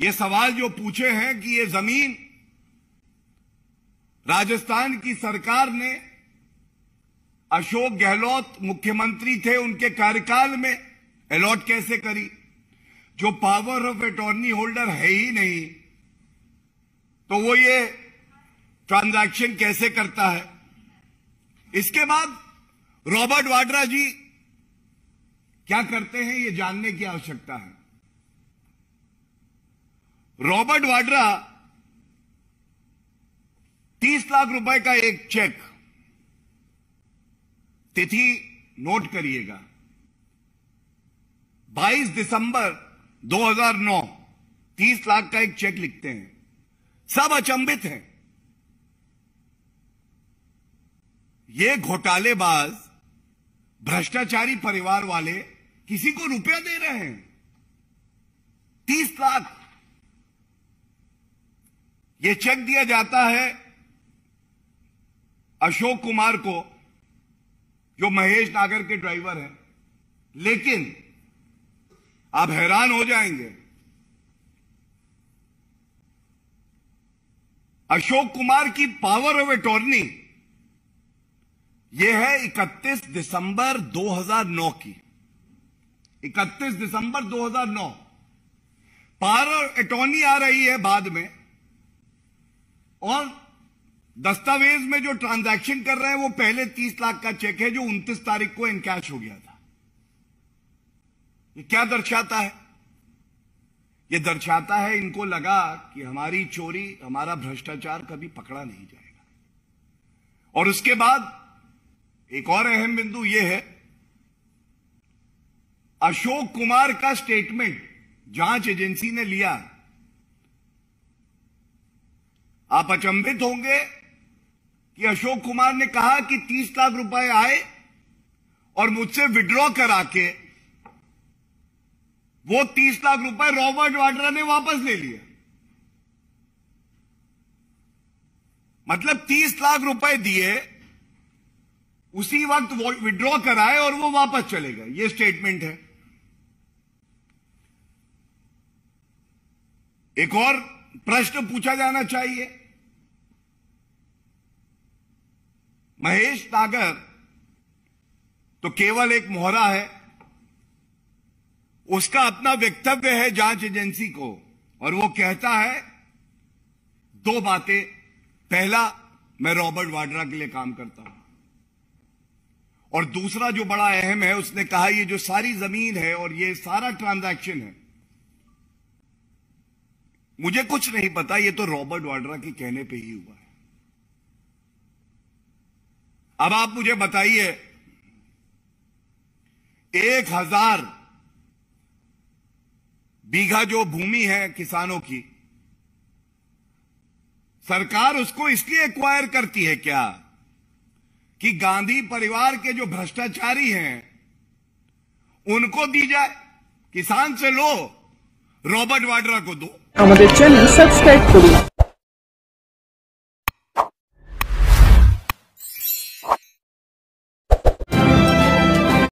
ये सवाल जो पूछे हैं कि ये जमीन राजस्थान की सरकार ने अशोक गहलोत मुख्यमंत्री थे उनके कार्यकाल में अलॉट कैसे करी जो पावर ऑफ अटॉर्नी होल्डर है ही नहीं तो वो ये ट्रांजैक्शन कैसे करता है इसके बाद रॉबर्ट वाड्रा जी क्या करते हैं ये जानने की आवश्यकता है रॉबर्ट वाड्रा तीस लाख रुपए का एक चेक तिथि नोट करिएगा 22 दिसंबर 2009 30 लाख का एक चेक लिखते हैं सब अचंभित हैं ये घोटालेबाज भ्रष्टाचारी परिवार वाले किसी को रुपया दे रहे हैं तीस लाख ये चेक दिया जाता है अशोक कुमार को जो महेश नागर के ड्राइवर हैं लेकिन आप हैरान हो जाएंगे अशोक कुमार की पावर ऑफ अटॉर्नी यह है 31 दिसंबर 2009 की 31 दिसंबर 2009 पावर ऑफ अटॉर्नी आ रही है बाद में और दस्तावेज में जो ट्रांजैक्शन कर रहे हैं वो पहले तीस लाख का चेक है जो उनतीस तारीख को इनकैश हो गया था ये क्या दर्शाता है ये दर्शाता है इनको लगा कि हमारी चोरी हमारा भ्रष्टाचार कभी पकड़ा नहीं जाएगा और उसके बाद एक और अहम बिंदु यह है अशोक कुमार का स्टेटमेंट जांच एजेंसी ने लिया आप अचंभित होंगे कि अशोक कुमार ने कहा कि तीस लाख रुपए आए और मुझसे विड्रॉ करा के वो तीस लाख रुपए रॉबर्ट वाड्रा ने वापस ले लिया मतलब तीस लाख रुपए दिए उसी वक्त विड्रॉ कराए और वो वापस चले गए ये स्टेटमेंट है एक और प्रश्न पूछा जाना चाहिए महेश नागर तो केवल एक मोहरा है उसका अपना वक्तव्य है जांच एजेंसी को और वो कहता है दो बातें पहला मैं रॉबर्ट वाड्रा के लिए काम करता हूं और दूसरा जो बड़ा अहम है उसने कहा ये जो सारी जमीन है और ये सारा ट्रांजैक्शन है मुझे कुछ नहीं पता ये तो रॉबर्ट वाड्रा के कहने पे ही हुआ है अब आप मुझे बताइए एक हजार बीघा जो भूमि है किसानों की सरकार उसको इसलिए एक्वायर करती है क्या कि गांधी परिवार के जो भ्रष्टाचारी हैं उनको दी जाए किसान से लो रॉबर्ट वाड्रा को दो हमारे चैनल सब्सक्राइब करो